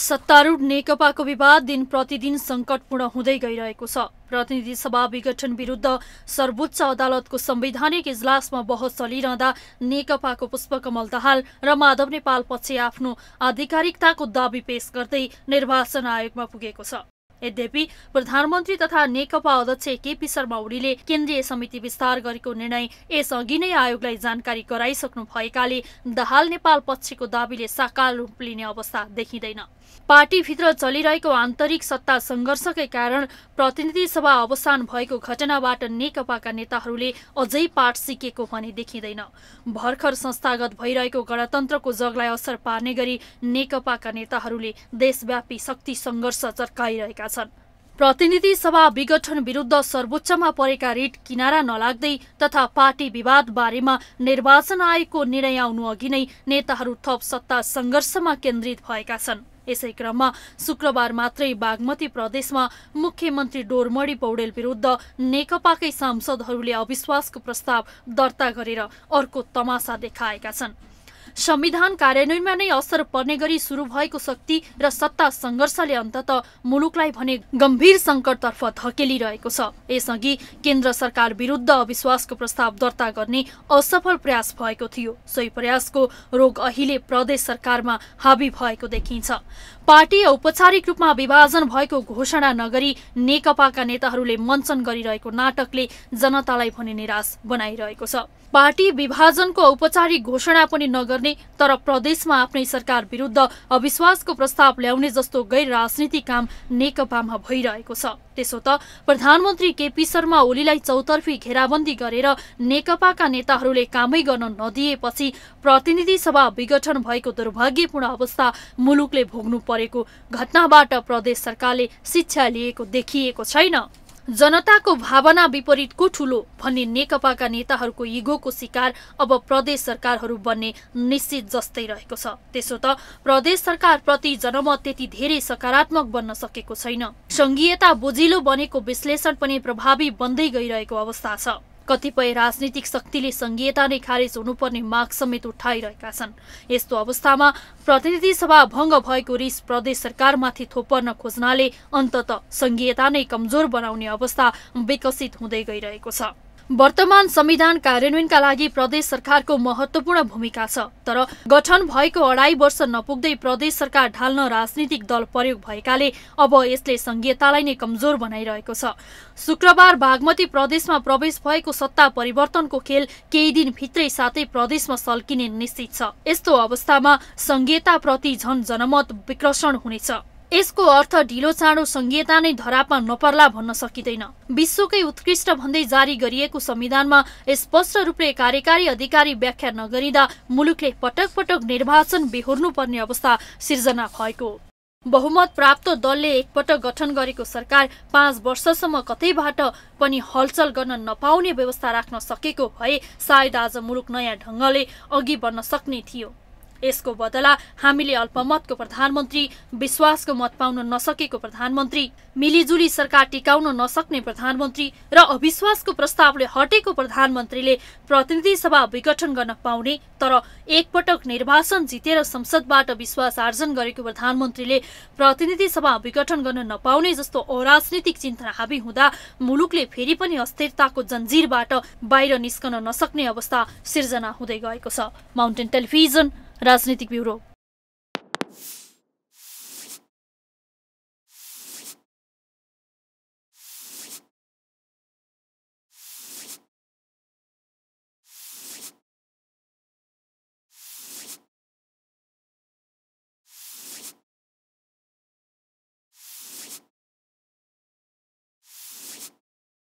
सत्तारूढ नेकपाको विवाद दिन प्रतिदिन सङ्कटपूर्ण हुँदै गइरहेको छ प्रतिनिधि सभा विघटन विरुद्ध सर्वोच्च अदालतको संवैधानिक इजलासमा बहस चलिरहँदा नेकपाको पुष्पकमल दाहाल र माधव नेपाल पछि आफ्नो आधिकारिकताको दावी पेश गर्दै निर्वाचन आयोगमा पुगेको छ यद्यपि प्रधानमन्त्री तथा नेकपा अध्यक्ष केपी शर्मा ओलीले केन्द्रीय समिति विस्तार गरेको निर्णय यसअघि नै आयोगलाई जानकारी गराइसक्नु भएकाले दाहाल नेपाल पक्षको दावीले साकार रूप लिने अवस्था देखिँदैन पार्टीभित्र चलिरहेको आन्तरिक सत्ता सङ्घर्षकै कारण प्रतिनिधि सभा अवसान भएको घटनाबाट नेकपाका नेताहरूले अझै पाठ सिकेको भने देखिँदैन भर्खर संस्थागत भइरहेको गणतन्त्रको जगलाई असर पार्ने गरी नेकपाका नेताहरूले देशव्यापी शक्ति सङ्घर्ष चर्काइरहेका छन् प्रतिनिधि सभा विघटन विरुद्ध सर्वोच्चमा परेका रिट किनारा नलाग्दै तथा पार्टी विवाद बारेमा निर्वाचन आयोगको निर्णय आउनु अघि नै नेताहरू थप सत्ता सङ्घर्षमा केन्द्रित भएका छन् यसै क्रममा शुक्रबार मात्रै बागमती प्रदेशमा मुख्यमन्त्री डोरमणी पौडेल विरुद्ध नेकपाकै सांसदहरूले अविश्वासको प्रस्ताव दर्ता गरेर अर्को तमासा देखाएका छन् संविधान कार्यान्वयनमा नै असर पर्ने गरी सुरु भएको शक्ति र सत्ता सङ्घर्षले अन्तत मुलुकलाई भने गम्भीर सङ्कटतर्फ धकेलिरहेको छ यसअघि केन्द्र सरकार विरुद्ध अविश्वासको प्रस्ताव दर्ता गर्ने असफल प्रयास भएको थियो सोही प्रयासको रोग अहिले प्रदेश सरकारमा हावी भएको देखिन्छ पार्टी औपचारिक रूपमा विभाजन भएको घोषणा नगरी नेकपाका नेताहरूले मञ्चन गरिरहेको नाटकले जनतालाई भने निराश बनाइरहेको छ पार्टी विभाजनको औपचारिक घोषणा पनि नगर गर्ने तर प्रदेशमा आफ्नै सरकार विरुद्ध अविश्वासको प्रस्ताव ल्याउने जस्तो गैर राजनीति काम नेकपामा भइरहेको छ त्यसो त प्रधानमन्त्री केपी शर्मा ओलीलाई चौतर्फी घेराबन्दी गरेर नेकपाका नेताहरूले कामै गर्न नदिएपछि प्रतिनिधि सभा विघटन भएको दुर्भाग्यपूर्ण अवस्था मुलुकले भोग्नु परेको घटनाबाट प्रदेश सरकारले शिक्षा लिएको देखिएको छैन जनताको भावना विपरीतको ठुलो भन्ने नेकपाका नेताहरूको इगोको शिकार अब प्रदेश सरकारहरू बन्ने निश्चित जस्तै रहेको छ त्यसो त प्रदेश सरकारप्रति जनमत त्यति धेरै सकारात्मक बन्न सकेको छैन सङ्घीयता बोझिलो बनेको विश्लेषण पनि प्रभावी बन्दै गइरहेको अवस्था छ कतिपय राजनीतिक शक्तिले संघीयता नै खारेज हुनुपर्ने माग समेत उठाइरहेका छन् यस्तो अवस्थामा प्रतिनिधि सभा भङ्ग भएको रिस प्रदेश सरकारमाथि थोपर्न खोज्नाले अन्तत संघीयता नै कमजोर बनाउने अवस्था विकसित हुँदै गइरहेको छ वर्तमान संविधान कार्यान्वयनका लागि प्रदेश सरकारको महत्वपूर्ण भूमिका छ तर गठन भएको अढाई वर्ष नपुग्दै प्रदेश सरकार ढाल्न राजनीतिक दल प्रयोग भएकाले अब यसले संघीयतालाई नै कमजोर बनाइरहेको छ शुक्रबार बागमती प्रदेशमा प्रवेश भएको सत्ता परिवर्तनको खेल केही दिनभित्रै साथै प्रदेशमा सल्किने निश्चित छ यस्तो अवस्थामा संघीयताप्रति झन जनमत विकर्षण हुनेछ यसको अर्थ ढिलो चाँडो संहिता नै धरापमा नपर्ला भन्न सकिँदैन विश्वकै उत्कृष्ट भन्दै जारी गरिएको संविधानमा स्पष्ट रूपले कार्यकारी अधिकारी व्याख्या नगरिँदा मुलुकले पटक पटक निर्वाचन बेहोर्नुपर्ने अवस्था सिर्जना भएको बहुमत प्राप्त दलले एकपटक गठन गरेको सरकार पाँच वर्षसम्म कतैबाट पनि हलचल गर्न नपाउने व्यवस्था राख्न सकेको भए सायद आज मुलुक नयाँ ढङ्गले अघि बढ्न सक्ने थियो यसको बदला हामीले अल्पमतको प्रधानमन्त्री विश्वासको मत पाउन नसकेको प्रधानमन्त्री मिलिजुली सरकार टिकाउन नसक्ने प्रधानमन्त्री र अविश्वासको प्रस्तावले हटेको प्रधानमन्त्रीले प्रतिनिधि सभा विघटन गर्न पाउने तर एकपटक निर्वाचन जितेर संसदबाट विश्वास आर्जन गरेको प्रधानमन्त्रीले प्रतिनिधि सभा विघटन गर्न नपाउने जस्तो अराजनीतिक चिन्ता हाबी हुँदा मुलुकले फेरि पनि अस्थिरताको जन्जिरबाट बाहिर निस्कन नसक्ने अवस्था सिर्जना हुँदै गएको छ माउन्टेन टेलिभिजन राजनीतिक ब्युरो